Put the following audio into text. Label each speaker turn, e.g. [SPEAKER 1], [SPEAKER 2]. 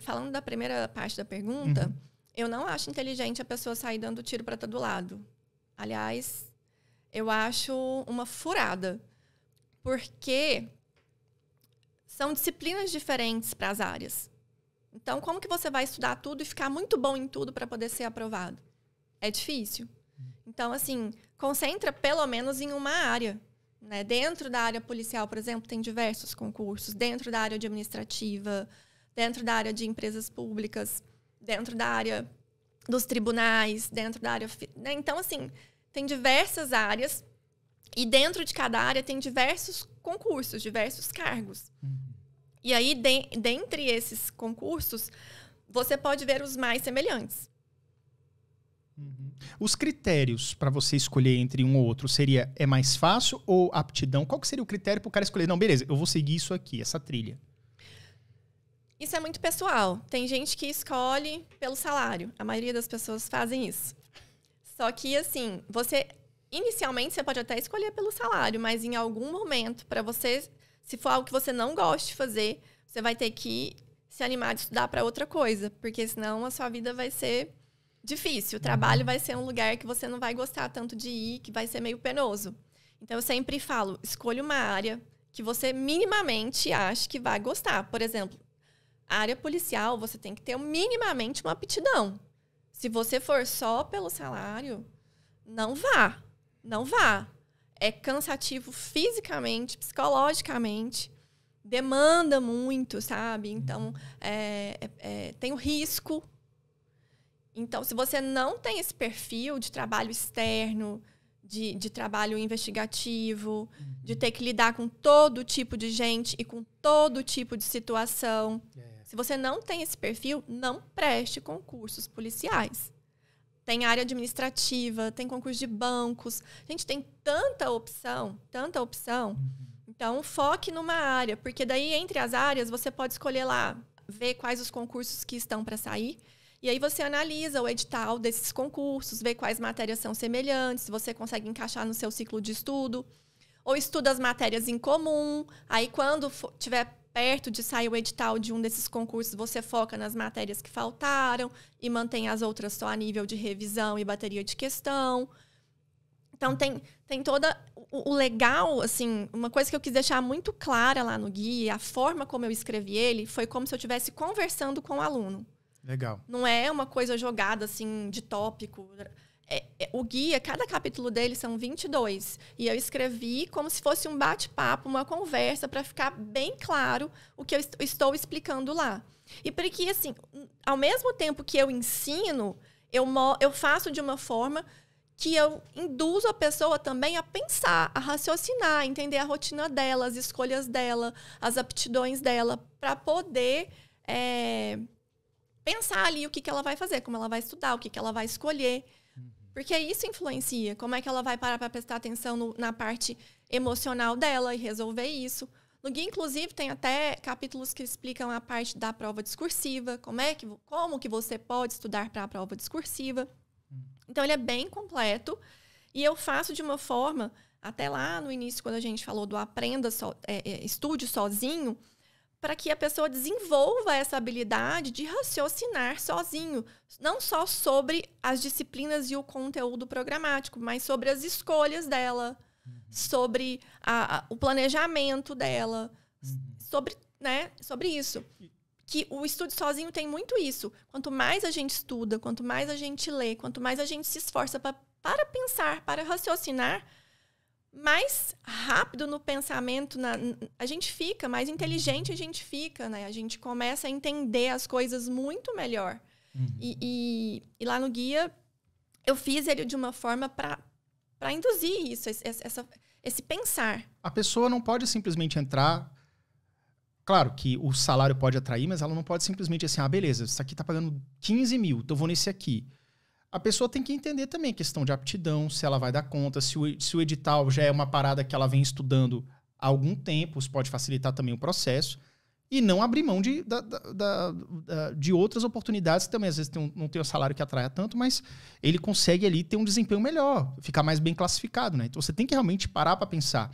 [SPEAKER 1] falando da primeira parte da pergunta, uhum. eu não acho inteligente a pessoa sair dando tiro para todo lado. Aliás, eu acho uma furada. Porque são disciplinas diferentes para as áreas. Então, como que você vai estudar tudo e ficar muito bom em tudo para poder ser aprovado? É difícil. Então, assim, concentra pelo menos em uma área. Né? Dentro da área policial, por exemplo, tem diversos concursos. Dentro da área administrativa, dentro da área de empresas públicas, dentro da área dos tribunais, dentro da área. Né? Então, assim, tem diversas áreas e dentro de cada área tem diversos concursos, diversos cargos. Uhum. E aí, de, dentre esses concursos, você pode ver os mais semelhantes.
[SPEAKER 2] Uhum. Os critérios para você escolher entre um ou outro seria é mais fácil ou aptidão? Qual que seria o critério para o cara escolher? Não, beleza, eu vou seguir isso aqui, essa trilha.
[SPEAKER 1] Isso é muito pessoal. Tem gente que escolhe pelo salário. A maioria das pessoas fazem isso. Só que, assim, você. Inicialmente, você pode até escolher pelo salário, mas em algum momento, para você. Se for algo que você não gosta de fazer, você vai ter que se animar de estudar para outra coisa, porque senão a sua vida vai ser difícil. O trabalho vai ser um lugar que você não vai gostar tanto de ir, que vai ser meio penoso. Então, eu sempre falo: escolha uma área que você minimamente acha que vai gostar. Por exemplo, a área policial, você tem que ter minimamente uma aptidão. Se você for só pelo salário, não vá. Não vá. É cansativo fisicamente, psicologicamente, demanda muito, sabe? Então, é, é, é, tem o risco. Então, se você não tem esse perfil de trabalho externo, de, de, trabalho investigativo, de ter que lidar com todo tipo de gente e com todo tipo de situação. É. Se você não tem esse perfil, não preste concursos policiais. Tem área administrativa, tem concurso de bancos. A gente tem tanta opção, tanta opção. Então, foque numa área, porque daí entre as áreas você pode escolher lá, ver quais os concursos que estão para sair. E aí você analisa o edital desses concursos, vê quais matérias são semelhantes, se você consegue encaixar no seu ciclo de estudo. Ou estuda as matérias em comum. Aí, quando for, tiver perto de sair o edital de um desses concursos, você foca nas matérias que faltaram e mantém as outras só a nível de revisão e bateria de questão. Então tem, tem toda o, o, legal, assim, uma coisa que eu quis deixar muito clara lá no guia, a forma como eu escrevi ele foi como se eu estivesse conversando com o aluno. Legal. Não é uma coisa jogada assim de tópico. É, é, o guia, cada capítulo dele são 22. E eu escrevi como se fosse um bate-papo, uma conversa, para ficar bem claro o que eu estou explicando lá. E para que, assim, ao mesmo tempo que eu ensino, eu, eu faço de uma forma que eu induzo a pessoa também a pensar, a raciocinar, a entender a rotina dela, as escolhas dela, as aptidões dela, para poder. É, pensar ali o que, que ela vai fazer, como ela vai estudar, o que, que ela vai escolher. Porque isso influencia. Como é que ela vai parar para prestar atenção no, na parte emocional dela e resolver isso? No guia, inclusive, tem até capítulos que explicam a parte da prova discursiva, como é que, como que você pode estudar para a prova discursiva. Hum. Então, ele é bem completo e eu faço de uma forma, até lá no início, quando a gente falou do aprenda, so, é, é, estude sozinho, para que a pessoa desenvolva essa habilidade de raciocinar sozinho, não só sobre as disciplinas e o conteúdo programático, mas sobre as escolhas dela, uhum. sobre a, a, o planejamento dela, uhum. sobre, né, sobre isso. Que o estudo sozinho tem muito isso. Quanto mais a gente estuda, quanto mais a gente lê, quanto mais a gente se esforça pra, para pensar, para raciocinar, mais rápido no pensamento, na, a gente fica, mais inteligente a gente fica, né? A gente começa a entender as coisas muito melhor. Uhum. E, e, e, lá no guia, eu fiz ele de uma forma para induzir isso, esse, essa, esse pensar.
[SPEAKER 2] A pessoa não pode simplesmente entrar. Claro que o salário pode atrair, mas ela não pode simplesmente assim, ah, beleza, isso aqui tá pagando 15 mil, então vou nesse aqui a pessoa tem que entender também a questão de aptidão, se ela vai dar conta, se o, se o edital já é uma parada que ela vem estudando há algum tempo, isso pode facilitar também o processo, e não abrir mão de, da, da, da, de outras oportunidades que também às vezes tem um, não tem o um salário que atraia tanto, mas ele consegue ali ter um desempenho melhor, ficar mais bem classificado, né? Então você tem que realmente parar para pensar.